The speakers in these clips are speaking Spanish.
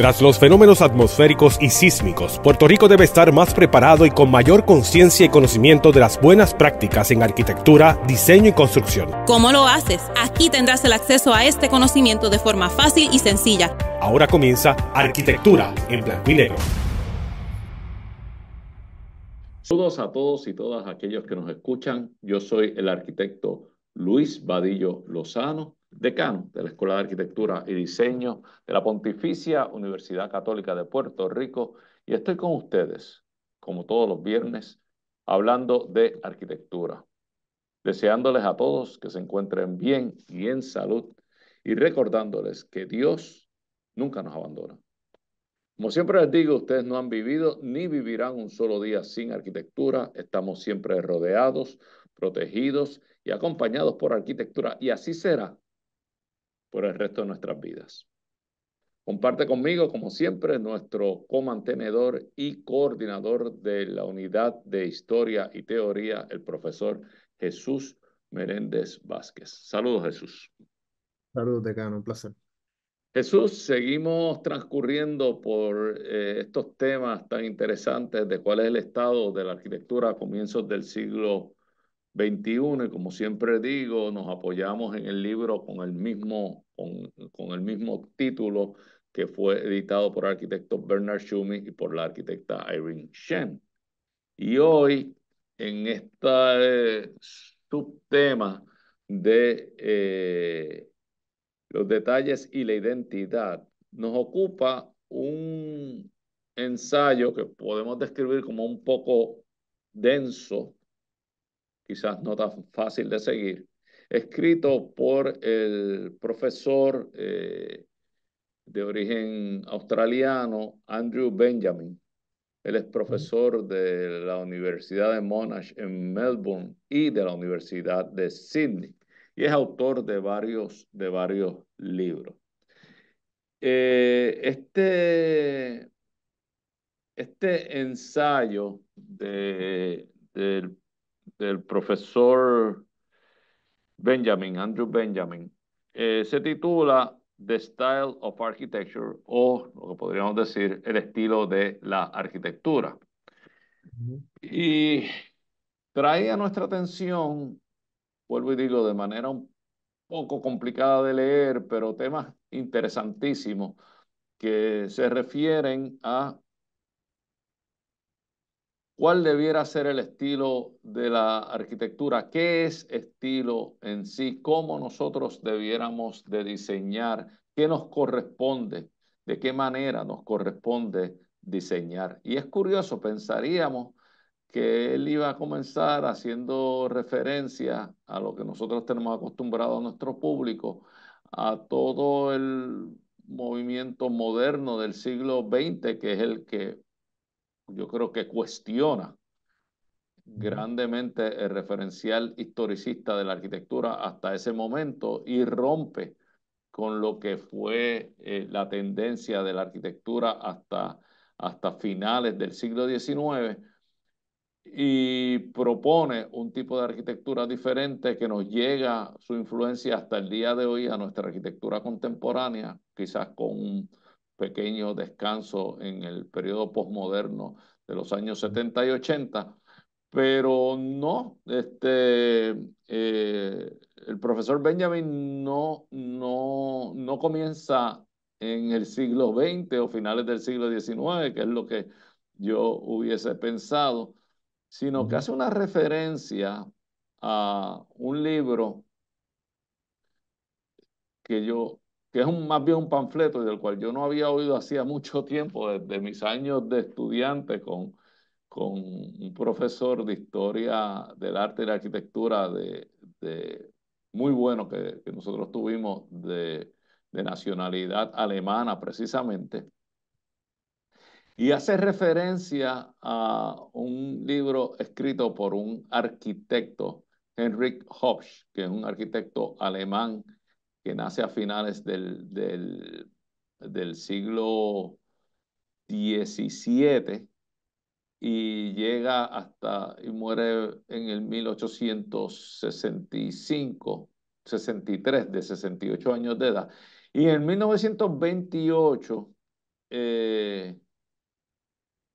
Tras los fenómenos atmosféricos y sísmicos, Puerto Rico debe estar más preparado y con mayor conciencia y conocimiento de las buenas prácticas en arquitectura, diseño y construcción. ¿Cómo lo haces? Aquí tendrás el acceso a este conocimiento de forma fácil y sencilla. Ahora comienza Arquitectura en plan Saludos a todos y todas aquellos que nos escuchan. Yo soy el arquitecto Luis Vadillo Lozano decano de la Escuela de Arquitectura y Diseño de la Pontificia Universidad Católica de Puerto Rico, y estoy con ustedes, como todos los viernes, hablando de arquitectura, deseándoles a todos que se encuentren bien y en salud, y recordándoles que Dios nunca nos abandona. Como siempre les digo, ustedes no han vivido ni vivirán un solo día sin arquitectura. Estamos siempre rodeados, protegidos y acompañados por arquitectura. Y así será por el resto de nuestras vidas. Comparte conmigo, como siempre, nuestro comantenedor y coordinador de la unidad de historia y teoría, el profesor Jesús Meréndez Vázquez. Saludos, Jesús. Saludos, decano, un placer. Jesús, seguimos transcurriendo por eh, estos temas tan interesantes de cuál es el estado de la arquitectura a comienzos del siglo 21 y como siempre digo, nos apoyamos en el libro con el mismo, con, el mismo título que fue editado por el arquitecto Bernard Schumi y por la arquitecta Irene Shen. Y hoy, en este subtema de eh, los detalles y la identidad, nos ocupa un ensayo que podemos describir como un poco denso, quizás no tan fácil de seguir, escrito por el profesor eh, de origen australiano Andrew Benjamin. Él es profesor de la Universidad de Monash en Melbourne y de la Universidad de Sydney y es autor de varios, de varios libros. Eh, este, este ensayo de, del del profesor Benjamin, Andrew Benjamin, eh, se titula The Style of Architecture o lo que podríamos decir el estilo de la arquitectura. Y trae a nuestra atención, vuelvo y digo, de manera un poco complicada de leer, pero temas interesantísimos que se refieren a ¿Cuál debiera ser el estilo de la arquitectura? ¿Qué es estilo en sí? ¿Cómo nosotros debiéramos de diseñar? ¿Qué nos corresponde? ¿De qué manera nos corresponde diseñar? Y es curioso, pensaríamos que él iba a comenzar haciendo referencia a lo que nosotros tenemos acostumbrado a nuestro público, a todo el movimiento moderno del siglo XX, que es el que yo creo que cuestiona grandemente el referencial historicista de la arquitectura hasta ese momento y rompe con lo que fue eh, la tendencia de la arquitectura hasta, hasta finales del siglo XIX y propone un tipo de arquitectura diferente que nos llega su influencia hasta el día de hoy a nuestra arquitectura contemporánea, quizás con un pequeño descanso en el periodo posmoderno de los años 70 y 80, pero no, este, eh, el profesor Benjamin no, no, no comienza en el siglo XX o finales del siglo XIX, que es lo que yo hubiese pensado, sino que hace una referencia a un libro que yo que es más bien un panfleto del cual yo no había oído hacía mucho tiempo, desde mis años de estudiante con, con un profesor de historia del arte y la arquitectura de, muy bueno que, nosotros tuvimos de, nacionalidad alemana precisamente. Y hace referencia a un libro escrito por un arquitecto, Henrik Hopsch, que es un arquitecto alemán que nace a finales del, siglo XVII y llega hasta y muere en el 1865, 63, de 68 años de edad. Y en 1928, eh,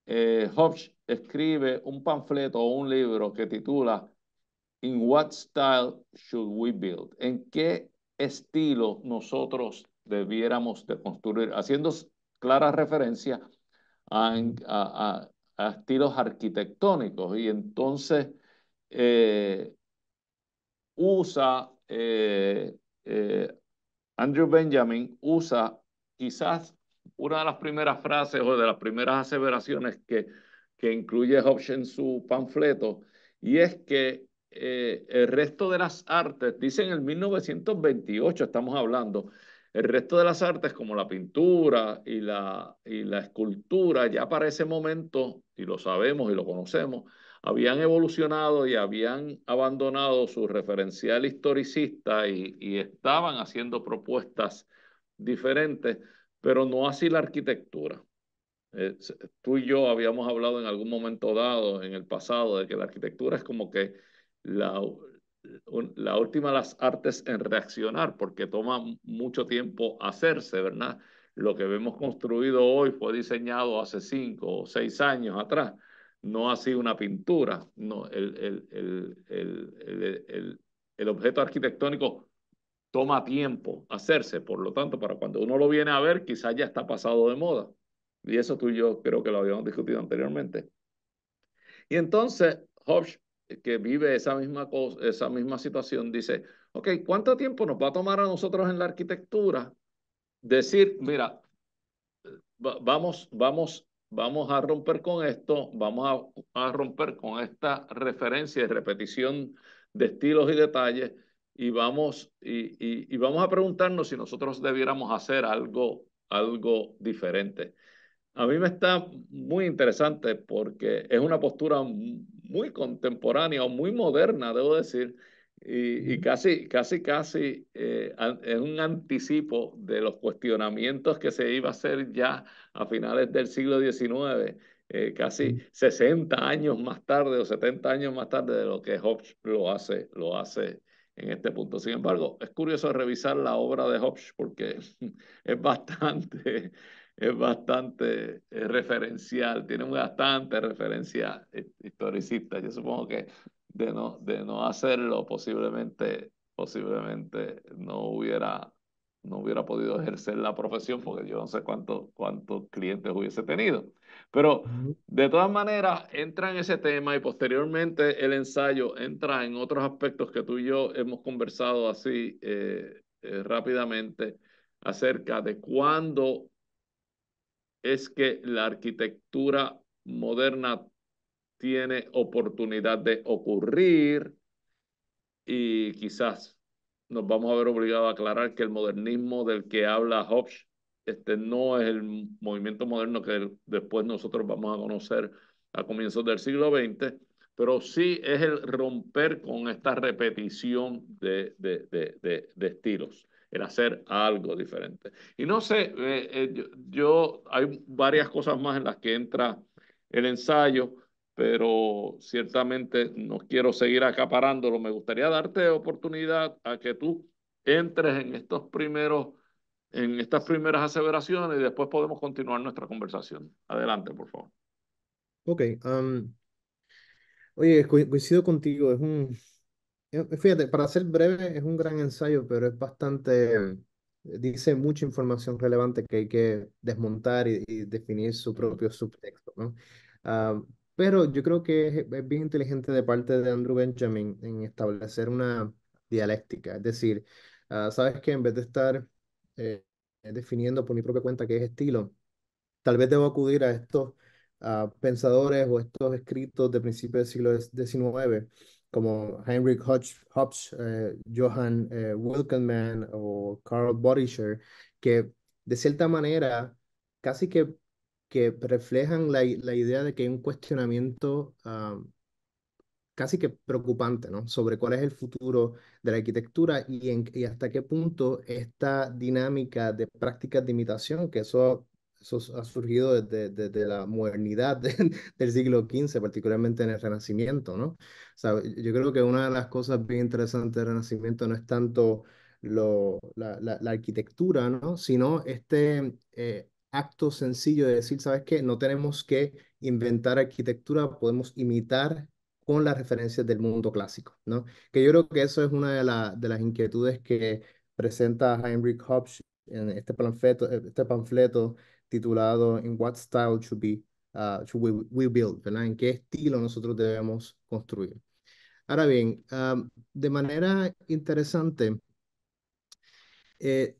eh, Hobbes escribe un panfleto o un libro que titula In What Style Should We Build? ¿En qué estilo nosotros debiéramos de construir, haciendo clara referencia a, estilos arquitectónicos. Y entonces eh, usa, eh, eh, Andrew Benjamin usa quizás una de las primeras frases o de las primeras aseveraciones que, que incluye Hobbes en su panfleto, y es que eh, el resto de las artes, dicen en 1928 estamos hablando, el resto de las artes como la pintura y la, y la escultura, ya para ese momento, y lo sabemos y lo conocemos, habían evolucionado y habían abandonado su referencial historicista y, estaban haciendo propuestas diferentes, pero no así la arquitectura. Eh, tú y yo habíamos hablado en algún momento dado en el pasado de que la arquitectura es como que la, la última las artes en reaccionar, porque toma mucho tiempo hacerse, ¿verdad? Lo que vemos construido hoy fue diseñado hace cinco o seis años atrás, no ha sido una pintura, no, el, el objeto arquitectónico toma tiempo hacerse, por lo tanto, para cuando uno lo viene a ver, quizás ya está pasado de moda. Y eso tú y yo creo que lo habíamos discutido anteriormente. Y entonces Hobbes eh, que vive esa misma, esa misma situación dice, ok, ¿cuánto tiempo nos va a tomar a nosotros en la arquitectura decir, mira, vamos, vamos, vamos a romper con esto, vamos a, romper con esta referencia y repetición de estilos y detalles y vamos, vamos a preguntarnos si nosotros debiéramos hacer algo, algo diferente a mí me está muy interesante porque es una postura muy contemporánea o muy moderna, debo decir, y, casi, casi, casi eh, es un anticipo de los cuestionamientos que se iba a hacer ya a finales del siglo XIX, eh, casi 60 años más tarde o 70 años más tarde de lo que Hobbes lo hace, lo hace en este punto. Sin embargo, es curioso revisar la obra de Hobbes porque es bastante es bastante eh, referencial, tiene bastante referencia historicista. Yo supongo que de no, de no hacerlo posiblemente, posiblemente no hubiera no hubiera podido ejercer la profesión porque yo no sé cuántos cuántos clientes hubiese tenido. Pero de todas maneras, entra en ese tema y posteriormente el ensayo entra en otros aspectos que tú y yo hemos conversado así eh, eh, rápidamente acerca de cuándo es que la arquitectura moderna tiene oportunidad de ocurrir y quizás nos vamos a ver obligados a aclarar que el modernismo del que habla Hobbes este, no es el movimiento moderno que después nosotros vamos a conocer a comienzos del siglo XX, pero sí es el romper con esta repetición de, de, de, de estilos el hacer algo diferente. Y no sé, eh, eh, yo, hay varias cosas más en las que entra el ensayo, pero ciertamente no quiero seguir acaparándolo. Me gustaría darte oportunidad a que tú entres en estos primeros, en estas primeras aseveraciones y después podemos continuar nuestra conversación. Adelante, por favor. Ok. oye, coincido contigo, es un, eh, fíjate, para ser breve, es un gran ensayo, pero es bastante, eh, dice mucha información relevante que hay que desmontar y, definir su propio subtexto, ¿no? Ah, pero yo creo que es, bien inteligente de parte de Andrew Benjamin en establecer una dialéctica, es decir, ah, sabes que en vez de estar eh, definiendo por mi propia cuenta qué es estilo, tal vez debo acudir a estos ah, pensadores o estos escritos de principios del siglo XIX como Heinrich Hobbes, eh, Johann eh, o Carl Borischer, que de cierta manera casi que, que reflejan la, idea de que hay un cuestionamiento um, casi que preocupante ¿no? sobre cuál es el futuro de la arquitectura y, en, y hasta qué punto esta dinámica de prácticas de imitación, que eso eso ha surgido desde, desde la modernidad del siglo XV, particularmente en el Renacimiento, ¿no? O sea, yo creo que una de las cosas bien interesantes del Renacimiento no es tanto lo, la, la, arquitectura, ¿no? Sino este eh, acto sencillo de decir, ¿sabes qué? No tenemos que inventar arquitectura, podemos imitar con las referencias del mundo clásico, ¿no? Que yo creo que eso es una de, la, de las inquietudes que presenta Heinrich Hobbes en este panfleto, este panfleto titulado In What Style Should, be, uh, should we, Build, En qué estilo nosotros debemos construir. Ahora bien, um, de manera interesante, eh,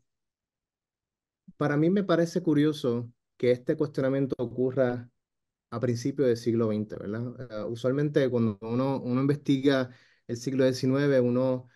para mí me parece curioso que este cuestionamiento ocurra a principios del siglo XX, ¿verdad? Uh, usualmente cuando uno, uno investiga el siglo XIX, uno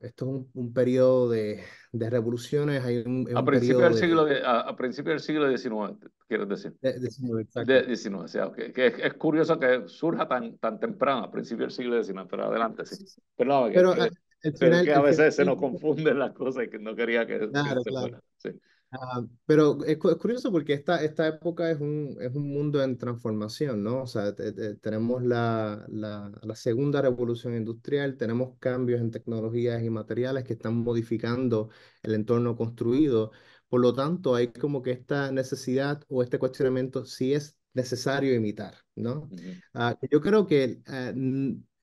esto es un, periodo de, de, revoluciones. Hay un, a, principios del siglo a, principio del siglo XIX, quieres decir. XIX, XIX, que es, curioso que surja tan, tan temprano, a principios del siglo XIX, pero adelante, sí. Pero, que, a veces se nos confunden las cosas y que no quería que, claro, claro. Sí. Ah, pero es, curioso porque esta, esta época es un, es un mundo en transformación, ¿no? O sea, tenemos la, la, segunda revolución industrial, tenemos cambios en tecnologías y materiales que están modificando el entorno construido. Por lo tanto, hay como que esta necesidad o este cuestionamiento si es necesario imitar, ¿no? Ah, yo creo que ah,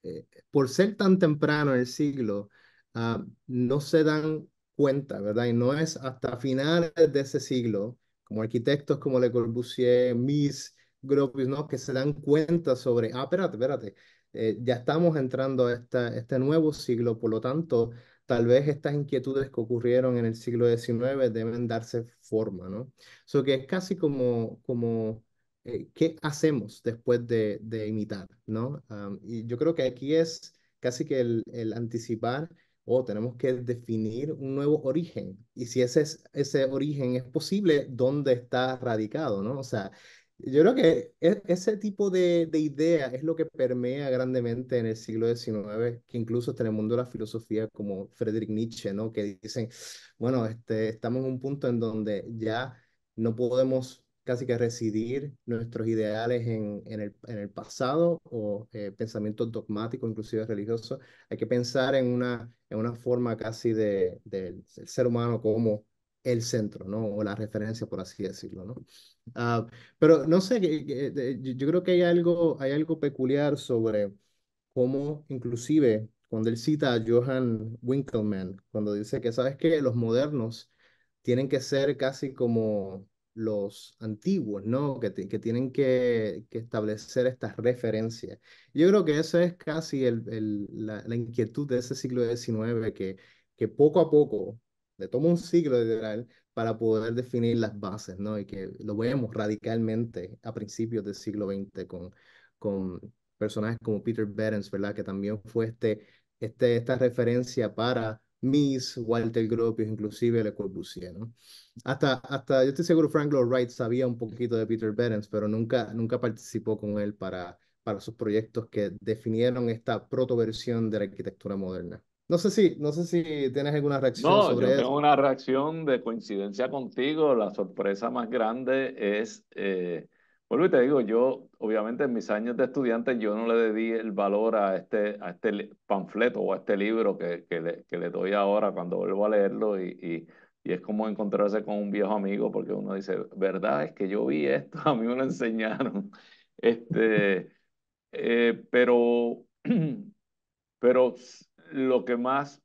eh, por ser tan temprano en el siglo, no se dan cuenta, ¿verdad? Y no es hasta finales de ese siglo, como arquitectos como Le Corbusier, Mies, Gropius, ¿no? Que se dan cuenta sobre, ah, espérate, espérate, eh, ya estamos entrando a esta, este nuevo siglo, por lo tanto, tal vez estas inquietudes que ocurrieron en el siglo XIX deben darse forma, ¿no? Eso que es casi como, como eh, ¿qué hacemos después de, de imitar, ¿no? y yo creo que aquí es casi que el, el anticipar o tenemos que definir un nuevo origen. Y si ese, ese origen es posible, ¿dónde está radicado? ¿no? O sea, yo creo que e, ese tipo de, de, idea es lo que permea grandemente en el siglo XIX, que incluso tenemos en mundo la filosofía como Friedrich Nietzsche, ¿no? que dicen, bueno, este, estamos en un punto en donde ya no podemos casi que residir nuestros ideales en, en, el, en el, pasado o pensamiento eh, pensamientos dogmáticos, inclusive religiosos. Hay que pensar en una, en una forma casi del de, ser humano como el centro, ¿no? O la referencia, por así decirlo, ¿no? Ah, pero no sé, yo creo que hay algo, hay algo peculiar sobre cómo inclusive cuando él cita a Johann Winckelmann, cuando dice que, ¿sabes que Los modernos tienen que ser casi como los antiguos, ¿no? Que, que tienen que, establecer estas referencias. Yo creo que eso es casi el, el, la, la, inquietud de ese siglo XIX, que, que poco a poco le toma un siglo literal para poder definir las bases, ¿no? Y que lo vemos radicalmente a principios del siglo XX con, con personajes como Peter Behrens, ¿verdad? Que también fue este, este, esta referencia para Miss, Walter Gropius, inclusive Le Corbusier, ¿no? Hasta, hasta, yo estoy seguro, Frank Lloyd Wright sabía un poquito de Peter Behrens, pero nunca, nunca participó con él para, para sus proyectos que definieron esta protoversión de la arquitectura moderna. No sé si, no sé si tienes alguna reacción no, yo Tengo una reacción de coincidencia contigo. La sorpresa más grande es eh, Vuelvo y te digo, yo obviamente en mis años de estudiante yo no le dedí el valor a este, a este panfleto o a este libro que, que, le, doy ahora cuando vuelvo a leerlo y, es como encontrarse con un viejo amigo porque uno dice, verdad, es que yo vi esto, a mí me lo enseñaron. Este, eh, pero, pero lo que más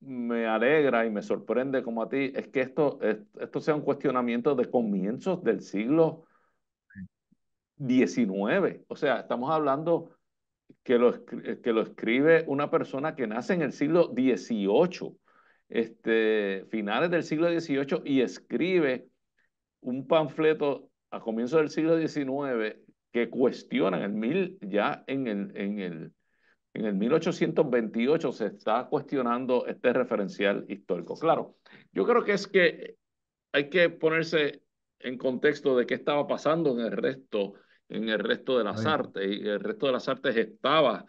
me alegra y me sorprende como a ti es que esto, esto sea un cuestionamiento de comienzos del siglo 19. O sea, estamos hablando que lo, que lo escribe una persona que nace en el siglo XVIII, este, finales del siglo XVIII, y escribe un panfleto a comienzos del siglo XIX que cuestiona, el mil, ya en en el, en el 1828 se está cuestionando este referencial histórico. Claro, yo creo que es que hay que ponerse en contexto de qué estaba pasando en el resto en el resto de las artes. Y el resto de las artes estaba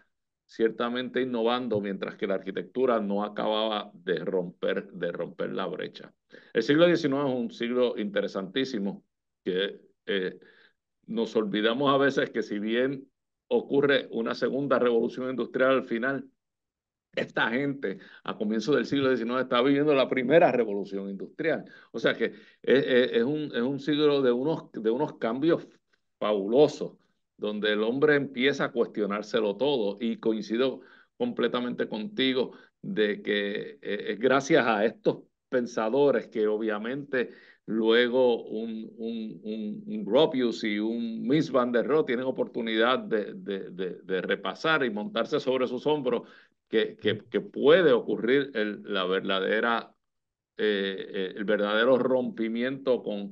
ciertamente innovando, mientras que la arquitectura no acababa de romper, de romper la brecha. El siglo XIX es un siglo interesantísimo que eh, nos olvidamos a veces que si bien ocurre una segunda revolución industrial al final, esta gente a comienzos del siglo XIX está viviendo la primera revolución industrial. O sea que es, eh, eh, es, un, es un siglo de unos, de unos cambios fabuloso, donde el hombre empieza a cuestionárselo todo y coincido completamente contigo de que eh, gracias a estos pensadores que obviamente luego un, un, un, Gropius y un Miss Van der Rohe tienen oportunidad de, de, de, repasar y montarse sobre sus hombros que, que, que puede ocurrir el, la verdadera, eh, eh, el verdadero rompimiento con,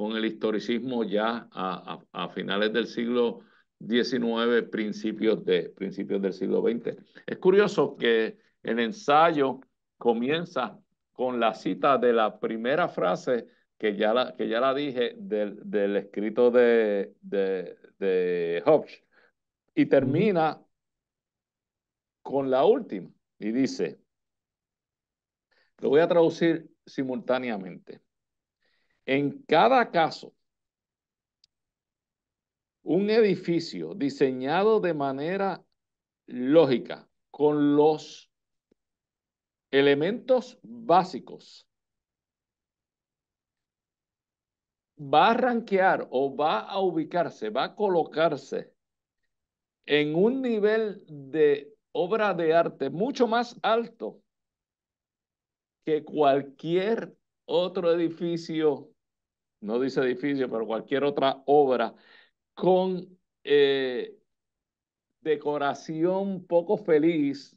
con el historicismo ya a, finales del siglo XIX, principios, de, principios del siglo XX. Es curioso que el ensayo comienza con la cita de la primera frase que ya la, que ya la dije del, escrito de, de, de Hobbes y termina con la última y dice, lo voy a traducir simultáneamente. En cada caso, un edificio diseñado de manera lógica con los elementos básicos va a ranquear o va a ubicarse, va a colocarse en un nivel de obra de arte mucho más alto que cualquier otro edificio, no dice edificio, pero cualquier otra obra con eh, decoración poco feliz,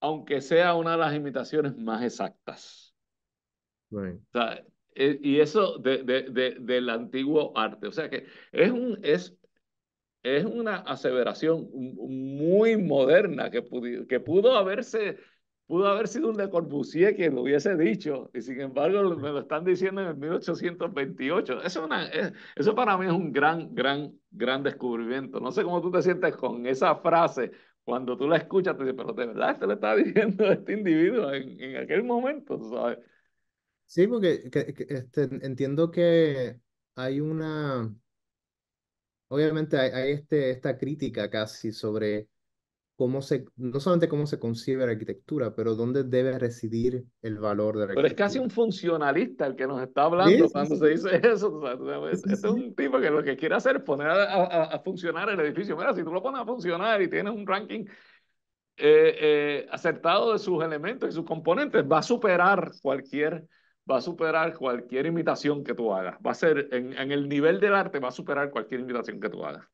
aunque sea una de las imitaciones más exactas. Eh, y eso del antiguo arte. O sea que es, un, es, es una aseveración muy moderna que, que pudo haberse Pudo haber sido un de Corbusier quien lo hubiese dicho, y sin embargo me lo están diciendo en el 1828. Eso, una, eso para mí es un gran, gran, gran descubrimiento. No sé cómo tú te sientes con esa frase cuando tú la escuchas, te dices, pero de verdad, esto le está diciendo a este individuo en, aquel momento, ¿sabes? Sí, porque este, entiendo que hay una, obviamente hay, hay, este, esta crítica casi sobre cómo se, no solamente cómo se concibe la arquitectura, pero dónde debe residir el valor de la arquitectura. Pero es casi un funcionalista el que nos está hablando cuando se dice eso. este es un tipo que lo que quiere hacer es poner a, funcionar el edificio. Mira, si tú lo pones a funcionar y tienes un ranking eh, eh, acertado de sus elementos y sus componentes, va a superar cualquier va a superar cualquier imitación que tú hagas. Va a ser, en, en el nivel del arte, va a superar cualquier imitación que tú hagas.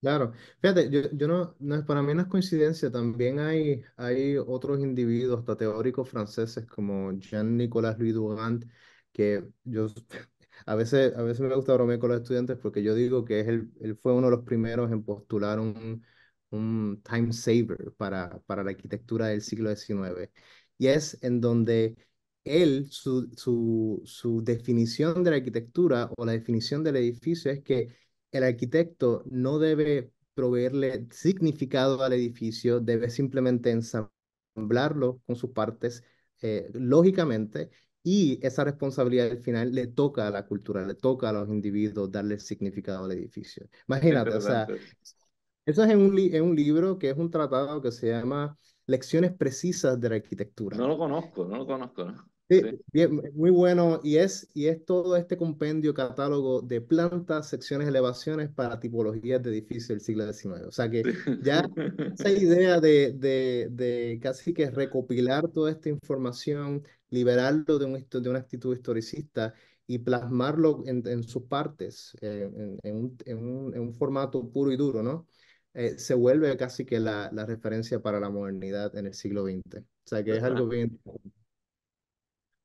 Claro, fíjate, yo, yo no, no es- para mí no es coincidencia, también hay, hay otros individuos, hasta teóricos franceses como Jean-Nicolas Louis Durand, que yo a veces, a veces me gusta bromear con los estudiantes porque yo digo que es el- él fue uno de los primeros en postular un, un time saver para, para la arquitectura del siglo XIX. Y es en donde él, su, su, su definición de la arquitectura o la definición del edificio es que el arquitecto no debe proveerle significado al edificio, debe simplemente ensamblarlo con sus partes eh, lógicamente y esa responsabilidad al final le toca a la cultura, le toca a los individuos darle significado al edificio. Imagínate, o sea, eso es en un, en un libro que es un tratado que se llama Lecciones Precisas de la Arquitectura. No lo conozco, no lo conozco. ¿no? Sí, bien, muy bueno. Y es, y es todo este compendio, catálogo de plantas, secciones, elevaciones para tipologías de edificios del siglo XIX. O sea que ya esa idea de, de, de casi que recopilar toda esta información, liberarlo de, un, de una actitud historicista y plasmarlo en, en sus partes, eh, en, en, un, en, un, formato puro y duro, ¿no? Eh, se vuelve casi que la, la referencia para la modernidad en el siglo XX. O sea que es algo bien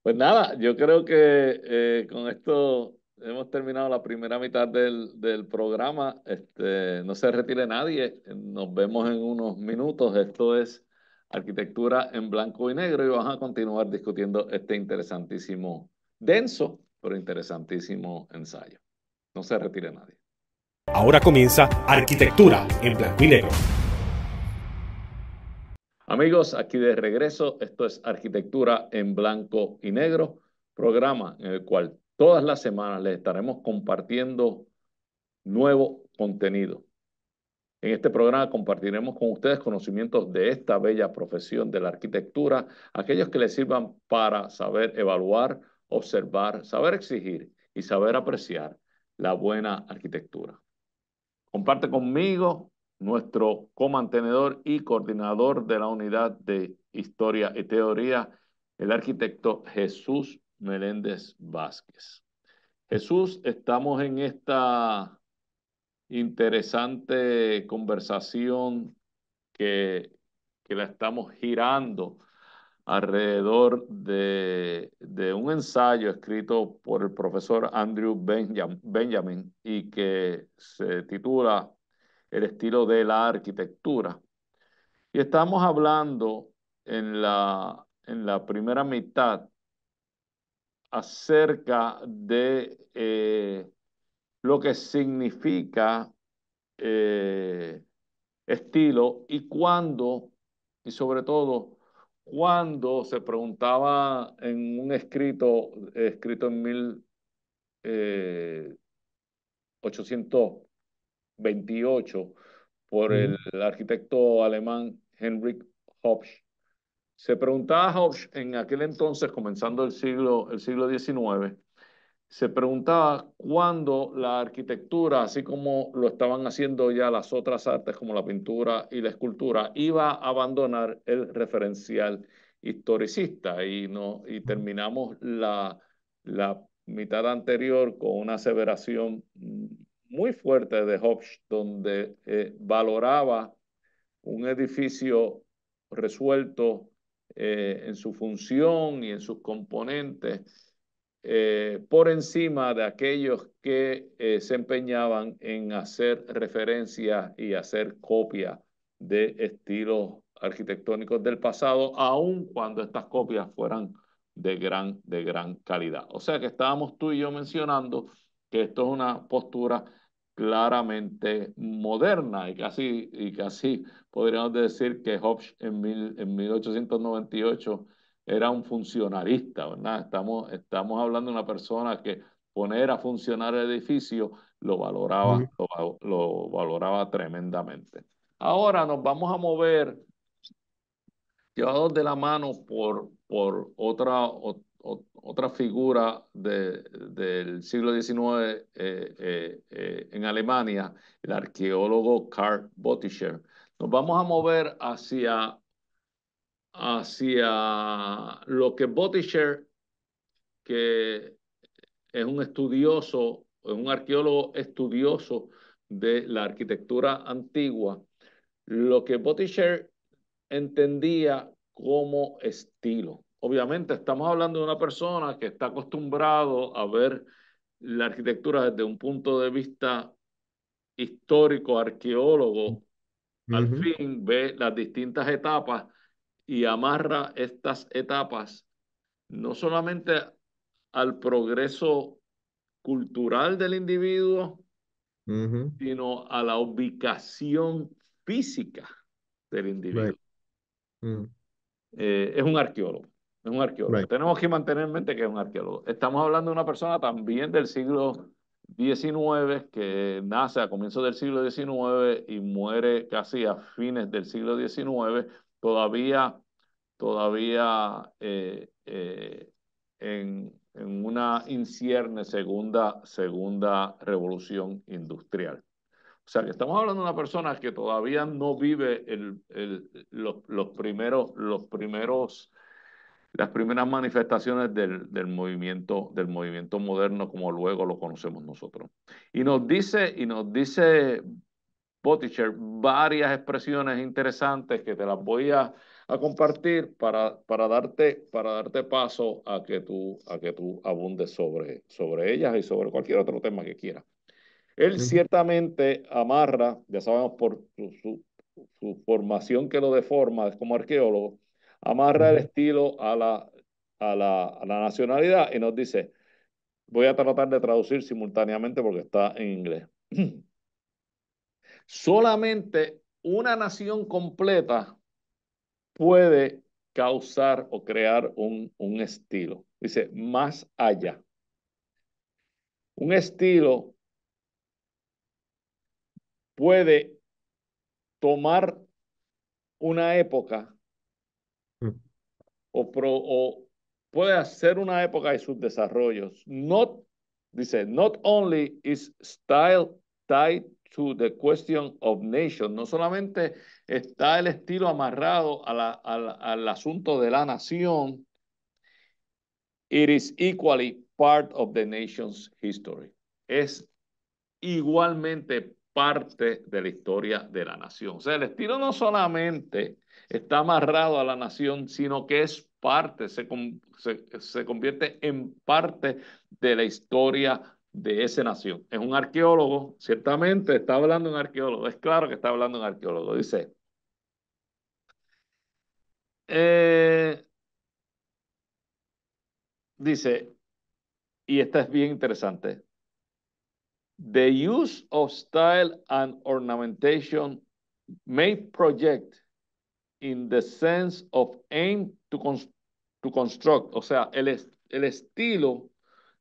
Pues nada, yo creo que eh, con esto hemos terminado la primera mitad del, programa. Este, no se retire nadie, nos vemos en unos minutos. Esto es Arquitectura en Blanco y Negro y vamos a continuar discutiendo este interesantísimo, denso, pero interesantísimo ensayo. No se retire nadie. Ahora comienza Arquitectura en Blanco y Negro. Amigos, aquí de regreso, esto es Arquitectura en Blanco y Negro, programa en el cual todas las semanas les estaremos compartiendo nuevo contenido. En este programa compartiremos con ustedes conocimientos de esta bella profesión de la arquitectura, aquellos que les sirvan para saber evaluar, observar, saber exigir y saber apreciar la buena arquitectura. Comparte conmigo nuestro comantenedor y coordinador de la unidad de historia y teoría, el arquitecto Jesús Meléndez Vázquez. Jesús, estamos en esta interesante conversación que, que la estamos girando alrededor de, un ensayo escrito por el profesor Andrew Benjamin y que se titula el estilo de la arquitectura. Y estamos hablando en la, en la primera mitad acerca de eh, lo que significa eh, estilo y cuándo, y sobre todo, cuando se preguntaba en un escrito, escrito en 1800, 28 por el, arquitecto alemán Henrik Hopsch. Se preguntaba Hopsch en aquel entonces, comenzando el siglo, el siglo XIX, se preguntaba cuándo la arquitectura, así como lo estaban haciendo ya las otras artes como la pintura y la escultura, iba a abandonar el referencial historicista y, no, y terminamos la, la mitad anterior con una aseveración mm, muy fuerte de Hobbes, donde eh, valoraba un edificio resuelto eh, en su función y en sus componentes eh, por encima de aquellos que se empeñaban en hacer referencias y hacer copias de estilos arquitectónicos del pasado, aun cuando estas copias fueran de gran, de gran calidad. O sea que estábamos tú y yo mencionando que esto es una postura claramente moderna y casi, y podríamos decir que Hobbes en, 1898 era un funcionalista ¿verdad? Estamos, estamos hablando de una persona que poner a funcionar el edificio lo valoraba, valoraba tremendamente. Ahora nos vamos a mover llevados de la mano por, por otra, otra figura del siglo XIX eh, eh, eh, en Alemania, el arqueólogo Karl Botticher. Nos vamos a mover hacia, hacia lo que Botticher, que es un estudioso, un arqueólogo estudioso de la arquitectura antigua, lo que Botticher entendía como estilo. Obviamente estamos hablando de una persona que está acostumbrado a ver la arquitectura desde un punto de vista histórico, arqueólogo, al fin ve las distintas etapas y amarra estas etapas no solamente al progreso cultural del individuo, sino a la ubicación física del individuo. Mm. Eh, es un arqueólogo es un arqueólogo. Tenemos que mantener en mente que es un arqueólogo. Estamos hablando de una persona también del siglo XIX que nace a comienzos del siglo XIX y muere casi a fines del siglo XIX, todavía, todavía eh, eh, en, una incierne segunda, segunda revolución industrial. O sea, que estamos hablando de una persona que todavía no vive los, los primeros, los primeros las primeras manifestaciones del, del, movimiento, del movimiento moderno como luego lo conocemos nosotros. Y nos dice, y nos dice Botticher varias expresiones interesantes que te las voy a, compartir para, para, darte, para darte paso a que tú, a que tú abundes sobre, sobre ellas y sobre cualquier otro tema que quieras. Él ciertamente amarra, ya sabemos por su, su, su formación que lo deforma como arqueólogo, amarra el estilo a la, a a la nacionalidad y nos dice, voy a tratar de traducir simultáneamente porque está en inglés. Solamente una nación completa puede causar o crear un, un estilo. Dice, más allá. Un estilo puede tomar una época o, pro, o puede hacer una época de sus desarrollos. Not, dice, not only is style tied to the question of nation, no solamente está el estilo amarrado a la, al asunto de la nación, it is equally part of the nation's history. Es igualmente parte de la historia de la nación. O sea, el estilo no solamente está amarrado a la nación, sino que es parte, se, se, convierte en parte de la historia de esa nación. Es un arqueólogo, ciertamente está hablando un arqueólogo, es claro que está hablando un arqueólogo, dice. Eh, dice, y esta es bien interesante, the use of style and ornamentation may project in the sense of aim to, construct, o sea, el, el estilo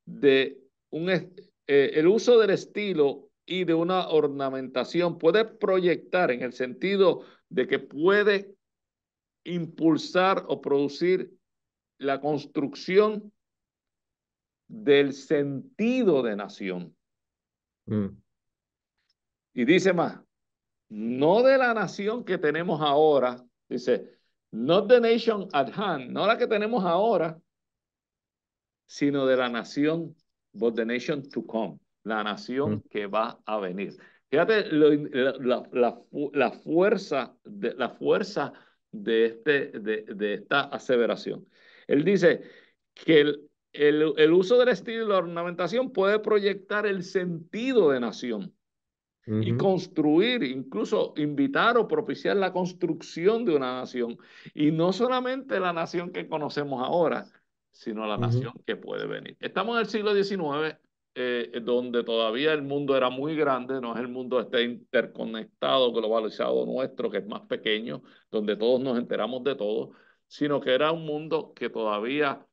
de un, eh, el uso del estilo y de una ornamentación puede proyectar en el sentido de que puede impulsar o producir la construcción del sentido de nación. Mm. Y dice más, no de la nación que tenemos ahora, dice, not the nation at hand, no la que tenemos ahora, sino de la nación, but the nation to come, la nación mm. que va a venir. Fíjate la, la, fuerza, de, la fuerza de, este, de, de esta aseveración. Él dice que el, el, uso del estilo y la ornamentación puede proyectar el sentido de nación y construir, incluso invitar o propiciar la construcción de una nación. Y no solamente la nación que conocemos ahora, sino la nación que puede venir. Estamos en el siglo XIX, eh, donde todavía el mundo era muy grande, no es el mundo este interconectado, globalizado nuestro, que es más pequeño, donde todos nos enteramos de todo, sino que era un mundo que todavía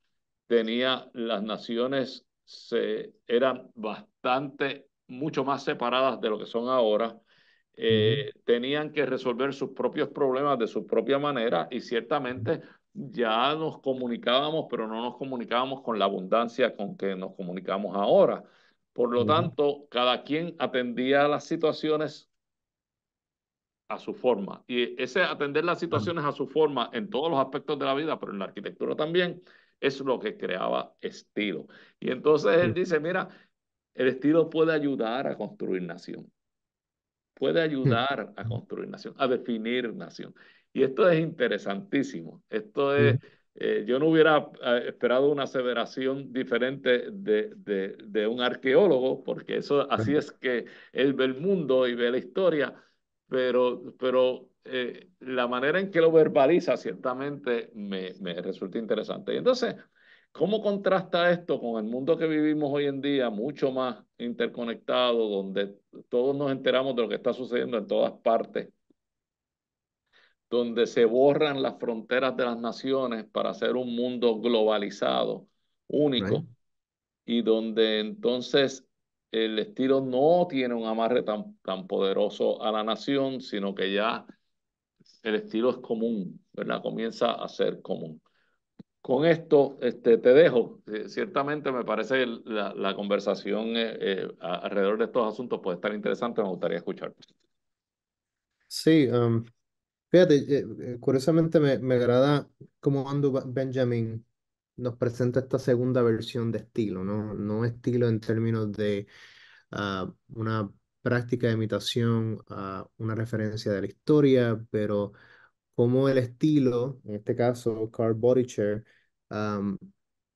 tenía las naciones, se, eran bastante, mucho más separadas de lo que son ahora. Eh, tenían que resolver sus propios problemas de su propia manera y ciertamente ya nos comunicábamos, pero no nos comunicábamos con la abundancia con que nos comunicamos ahora. Por lo tanto, cada quien atendía las situaciones a su forma. Y ese atender las situaciones a su forma en todos los aspectos de la vida, pero en la arquitectura también, es lo que creaba estilo. Y mm. entonces él mm. dice, mira, el estilo puede ayudar a construir nación, puede mm. ayudar a construir nación, a definir nación. Y esto es interesantísimo. Esto es, eh, yo no hubiera eh, esperado una aseveración diferente de, un arqueólogo, porque eso así es que él ve el mundo y ve la historia, pero, pero eh, la manera en que lo verbaliza ciertamente me, resulta interesante. Y entonces, ¿cómo contrasta esto con el mundo que vivimos hoy en día, mucho más interconectado, donde todos nos enteramos de lo que está sucediendo en todas partes? donde se borran las fronteras de las naciones para hacer un mundo globalizado, único, y donde entonces el estilo no tiene un amarre tan, tan poderoso a la nación, sino que ya el estilo es común, ¿verdad? Comienza a ser común. Con esto este, te dejo. Eh, ciertamente me parece que la, la conversación eh, eh, alrededor de estos asuntos puede estar interesante, me gustaría escuchar Sí, um, fíjate, curiosamente me, me agrada cómo Andrew Benjamin nos presenta esta segunda versión de estilo, ¿no? No estilo en términos de ah, una práctica de imitación a una referencia de la historia, pero como el estilo, en este caso Carl Bodicher,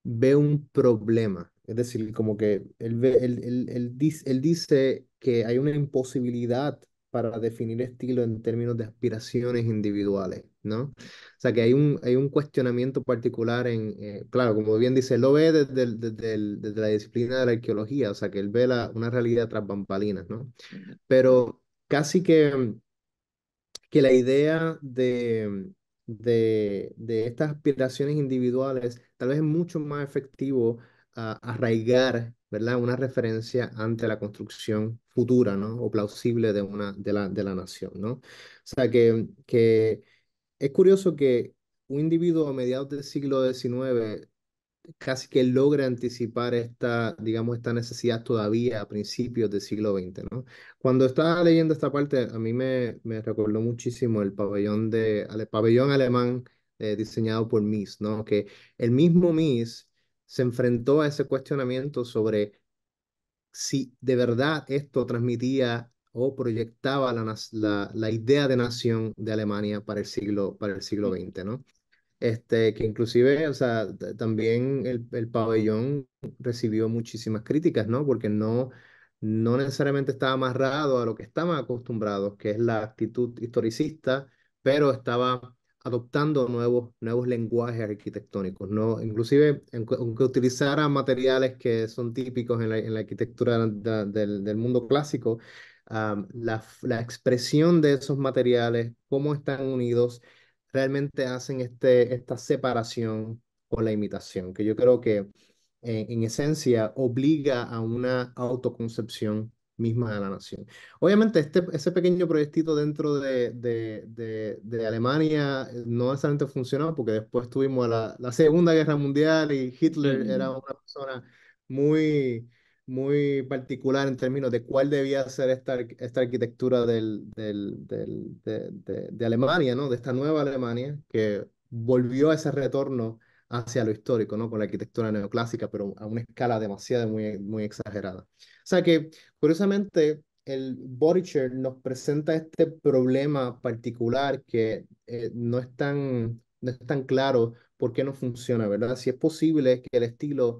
ve un problema. Es decir, como que él, ve, él dice que hay una imposibilidad para definir estilo en términos de aspiraciones individuales. ¿no? O sea que hay un, hay un cuestionamiento particular en, eh, claro, como bien dice, lo ve desde, desde, la disciplina de la arqueología, o sea que él ve la, una realidad tras bambalinas, ¿no? Pero casi que, que la idea de, de, estas aspiraciones individuales tal vez es mucho más efectivo arraigar ¿verdad? Una referencia ante la construcción futura, ¿no? O plausible de, una, de, la, de la nación, ¿no? O sea, que, que es curioso que un individuo a mediados del siglo XIX casi que logre anticipar esta, digamos, esta necesidad todavía a principios del siglo XX, Cuando estaba leyendo esta parte, a mí me, me recordó muchísimo el pabellón, de, pabellón alemán eh, diseñado por Mies, ¿no? Que el mismo Mies se enfrentó a ese cuestionamiento sobre si de verdad esto transmitía o proyectaba la, idea de nación de Alemania para el siglo, para el siglo XX, ¿no? Este, que inclusive, o sea, también el, pabellón recibió muchísimas críticas, ¿no? Porque no, no necesariamente estaba amarrado a lo que estaba acostumbrados, que es la actitud historicista, pero estaba adoptando nuevos, nuevos lenguajes arquitectónicos, ¿no? Inclusive, aunque utilizara materiales que son típicos en la, arquitectura del, del mundo clásico, la, la, expresión de esos materiales, cómo están unidos, realmente hacen este, esta separación o la imitación, que yo creo que eh, en esencia obliga a una autoconcepción misma de la nación. Obviamente, este, ese pequeño proyectito dentro de, de, de, Alemania eh, no necesariamente funcionó porque después tuvimos la, la Segunda Guerra Mundial y Hitler era una persona muy muy particular en términos de cuál debía ser esta, esta arquitectura del, del, del, de, de, Alemania, ¿no? de esta nueva Alemania, que volvió a ese retorno hacia lo histórico, ¿no? con la arquitectura neoclásica, pero a una escala demasiado muy, muy exagerada. O sea que, curiosamente, el Bodicher nos presenta este problema particular que eh, no, es tan, no es tan claro por qué no funciona, ¿verdad? Si es posible que el estilo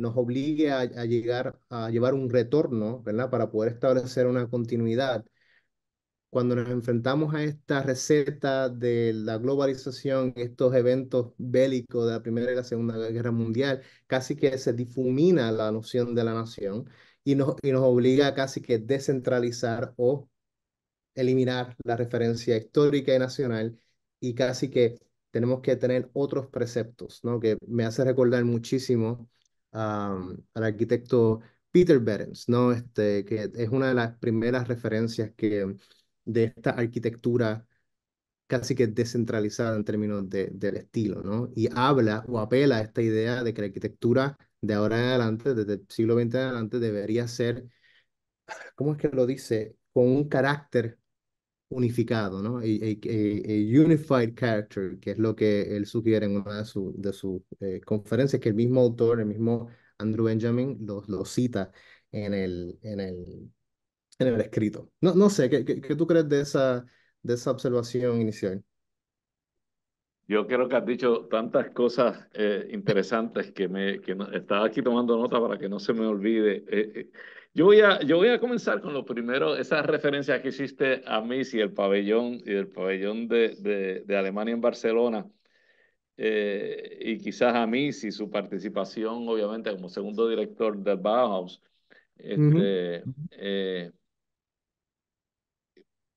nos obligue a, llegar a llevar un retorno, ¿verdad? Para poder establecer una continuidad. Cuando nos enfrentamos a esta receta de la globalización, estos eventos bélicos de la Primera y la Segunda Guerra Mundial, casi que se difumina la noción de la nación y nos, y nos obliga a casi que descentralizar o eliminar la referencia histórica y nacional y casi que tenemos que tener otros preceptos, ¿no? Que me hace recordar muchísimo al arquitecto Peter Behrens, ¿no? Este, que es una de las primeras referencias que, de esta arquitectura casi que descentralizada en términos de, del estilo, ¿no? Y habla o apela a esta idea de que la arquitectura de ahora en adelante, desde el siglo XX en adelante, debería ser, ¿cómo es que lo dice? Con un carácter unificado, ¿no? A, unified character, que es lo que él sugiere en una de, sus de sus eh, conferencias, que el mismo autor, el mismo Andrew Benjamin, lo, cita en el, en el, en el escrito. No, no sé, ¿qué, qué, tú crees de esa, de esa observación inicial? Yo creo que has dicho tantas cosas eh, interesantes que me que estaba aquí tomando nota para que no se me olvide. Eh, eh, yo, voy a, yo voy a comenzar con lo primero, esas referencias que hiciste a Miss y el pabellón, y el pabellón de, de, Alemania en Barcelona. y quizás a Miss y su participación, obviamente, como segundo director del Bauhaus. Este,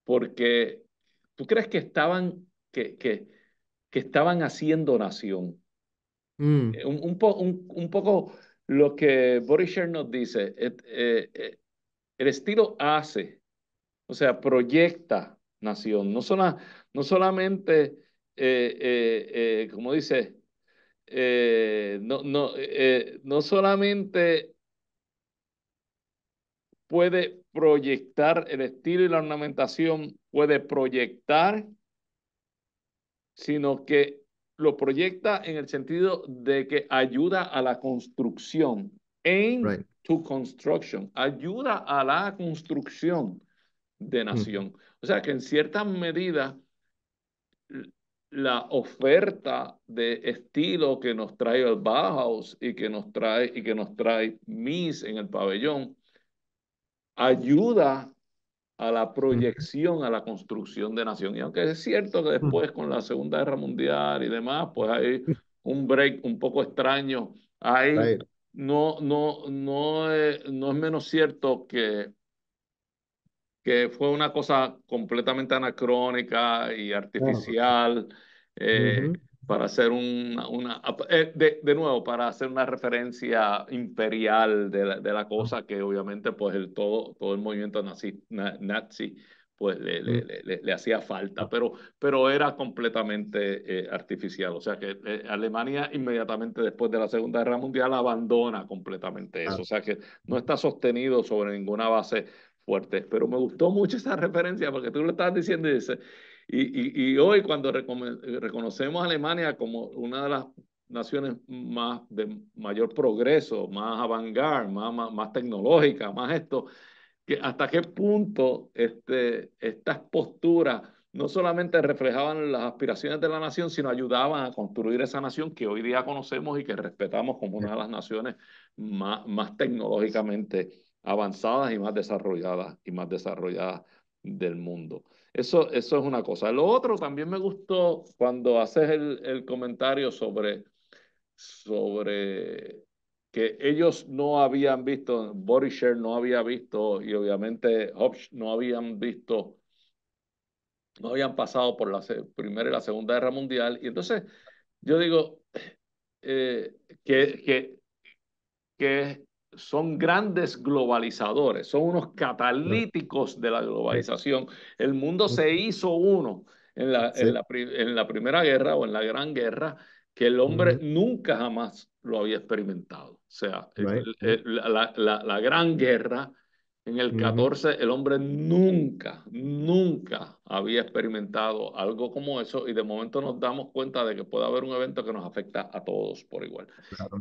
porque tú crees que estaban, que, que que estaban haciendo nación. Mm. Eh, un, un, un, poco lo que Boris nos dice, eh, eh, el estilo hace, o sea, proyecta nación, no, no solamente, como dice, no, no, no solamente puede proyectar el estilo y la ornamentación, puede proyectar sino que lo proyecta en el sentido de que ayuda a la construcción, Aim to construction, ayuda a la construcción de mm. nación. O sea que en cierta medida la oferta de estilo que nos trae el Bauhaus y que nos trae y que nos trae Miss en el pabellón ayuda a la proyección, a la construcción de nación. Y aunque es cierto que después con la Segunda Guerra Mundial y demás, pues hay un break un poco extraño. Ahí no, no, no, es, no es menos cierto que, que fue una cosa completamente anacrónica y artificial. Eh, para hacer una, una eh, de, de, nuevo, para hacer una referencia imperial de la, cosa que obviamente pues el, todo, todo el movimiento nazi, nazi pues le, le, le, hacía falta, pero, pero era completamente eh, artificial. O sea que eh, Alemania inmediatamente después de la Segunda Guerra Mundial abandona completamente eso. Ah. O sea que no está sostenido sobre ninguna base fuerte. Pero me gustó mucho esa referencia porque tú lo estabas diciendo y dices y, hoy cuando eh, reconocemos a Alemania como una de las naciones más de mayor progreso, más avant más, más, tecnológica, más esto, que hasta qué punto este, estas posturas no solamente reflejaban las aspiraciones de la nación, sino ayudaban a construir esa nación que hoy día conocemos y que respetamos como una de las naciones más, más tecnológicamente avanzadas y más desarrolladas y más desarrolladas del mundo. Eso, eso es una cosa. Lo otro también me gustó cuando haces el, el comentario sobre, sobre que ellos no habían visto, Borisher no había visto y obviamente Hobbes no habían visto, no habían pasado por la Primera y la Segunda Guerra Mundial. Y entonces yo digo eh, que, que, que son grandes globalizadores, son unos catalíticos de la globalización. El mundo se hizo uno en la, Primera Guerra o en la Gran Guerra que el hombre nunca jamás lo había experimentado. O sea, la, Gran Guerra en el 14 el hombre nunca, nunca había experimentado algo como eso y de momento nos damos cuenta de que puede haber un evento que nos afecta a todos por igual.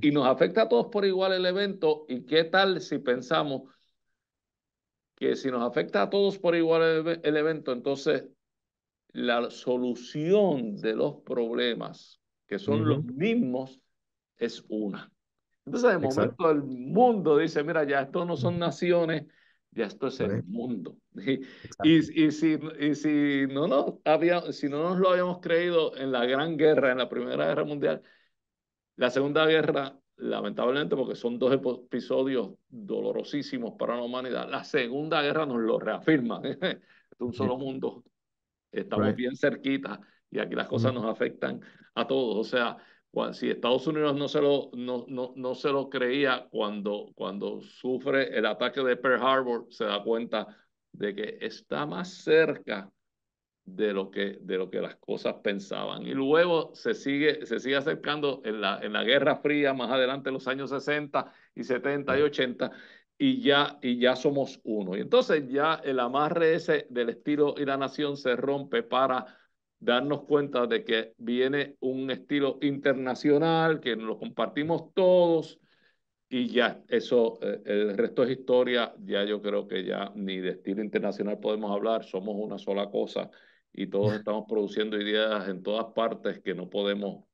Y nos afecta a todos por igual el evento y qué tal si pensamos que si nos afecta a todos por igual el, evento, entonces la solución de los problemas, que son los mismos, es una. Entonces, de momento el mundo dice, mira, ya esto no son naciones, ya esto es el mundo. Y, y, si, y no nos había, si no nos lo habíamos creído en la Gran Guerra, en la Primera Guerra Mundial, la Segunda Guerra, lamentablemente, porque son dos episodios dolorosísimos para la humanidad, la Segunda Guerra nos lo reafirma. es un solo mundo. Estamos bien cerquita y aquí las cosas nos afectan a todos. O sea, si Estados Unidos no se lo, no, no, no se lo creía cuando, cuando sufre el ataque de Pearl Harbor, se da cuenta de que está más cerca de lo que, de lo que las cosas pensaban. Y luego se sigue, se sigue acercando en la, en la Guerra Fría, más adelante en los años 60 y 70 y 80, y ya, y ya somos uno. Y entonces ya el amarre ese del estilo y la nación se rompe para darnos cuenta de que viene un estilo internacional, que lo compartimos todos y ya, eso, eh, el resto es historia, ya yo creo que ya ni de estilo internacional podemos hablar, somos una sola cosa y todos estamos produciendo ideas en todas partes que no podemos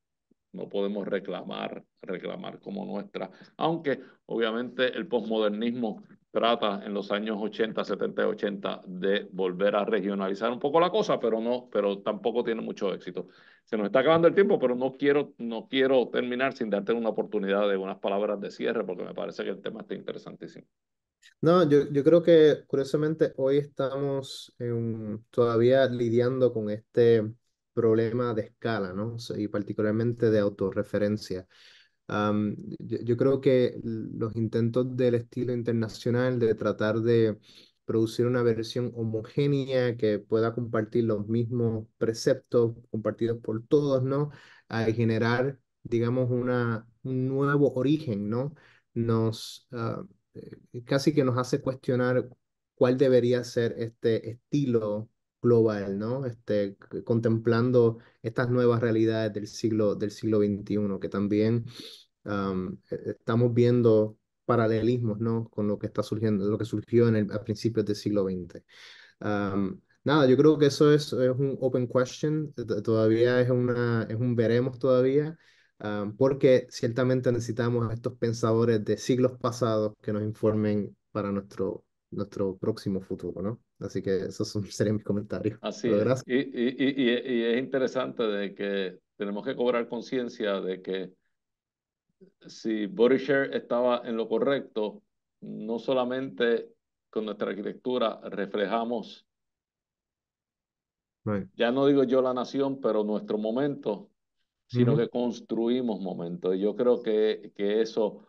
no podemos reclamar reclamar como nuestra, aunque obviamente el posmodernismo trata en los años 80, 70 y 80 de volver a regionalizar un poco la cosa, pero no, pero tampoco tiene mucho éxito. Se nos está acabando el tiempo, pero no quiero, no quiero terminar sin darte una oportunidad de unas palabras de cierre, porque me parece que el tema está interesantísimo. No, yo, yo creo que curiosamente hoy estamos todavía lidiando con este problema de escala, ¿no? Y particularmente de autorreferencia yo, creo que los intentos del estilo internacional de tratar de producir una versión homogénea que pueda compartir los mismos preceptos compartidos por todos, ¿no? A generar, digamos, una, un nuevo origen, ¿no? Nos, ah, eh, casi que nos hace cuestionar cuál debería ser este estilo global, ¿no? Este, contemplando estas nuevas realidades del siglo, del siglo XXI, que también e, estamos viendo paralelismos, ¿no? Con lo que está surgiendo, lo que surgió en el, a principios del siglo XX. nada, yo creo que eso es, es un open question, eh, todavía es, una, es un veremos todavía, porque ciertamente necesitamos a estos pensadores de siglos pasados que nos informen para nuestro, nuestro próximo futuro, ¿no? Así que esos serían mis comentarios. Así es. Y, y, y, y, es interesante de que tenemos que cobrar conciencia de que si Bodyshare estaba en lo correcto, no solamente con nuestra arquitectura reflejamos ya no digo yo la nación, pero nuestro momento, sino que construimos momentos. Y yo creo que, que eso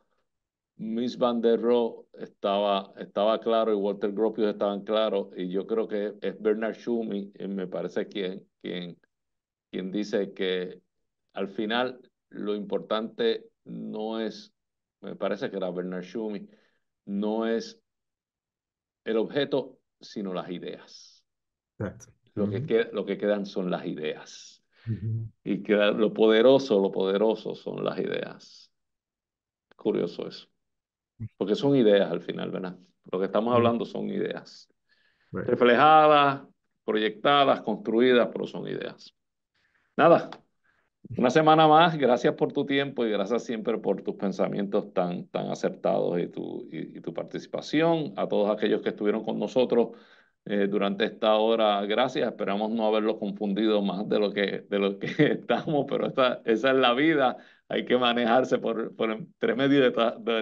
Miss Van der Rohe estaba, estaba claro y Walter Gropius estaban claro y yo creo que es Bernard Schumi, me parece quien, quien, quien dice que al final lo importante no es, me parece que era Bernard Schumi, no es el objeto, sino las ideas. Lo, que lo que quedan son las ideas. Y lo poderoso, lo poderoso son las ideas. Curioso eso porque son ideas al final, ¿verdad? Lo que estamos hablando son ideas. Reflejadas, proyectadas, construidas, pero son ideas. Nada, una semana más, gracias por tu tiempo y gracias siempre por tus pensamientos tan, tan acertados y tu, y, tu participación. A todos aquellos que estuvieron con nosotros eh, durante esta hora, gracias. Esperamos no haberlos confundido más de lo que, de lo que estamos, pero esta, esa es la vida hay que manejarse por, por entre medio de,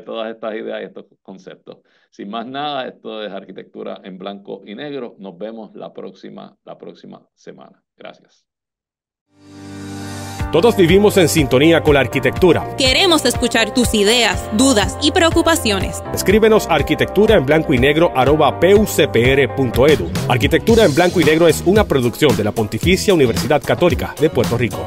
todas estas ideas y estos conceptos. Sin más nada, esto es arquitectura en blanco y negro. Nos vemos la próxima, la próxima semana. Gracias. Todos vivimos en sintonía con la arquitectura. Queremos escuchar tus ideas, dudas y preocupaciones. Escríbenos arquitectura en y negro Arquitectura en blanco y negro es una producción de la Pontificia Universidad Católica de Puerto Rico.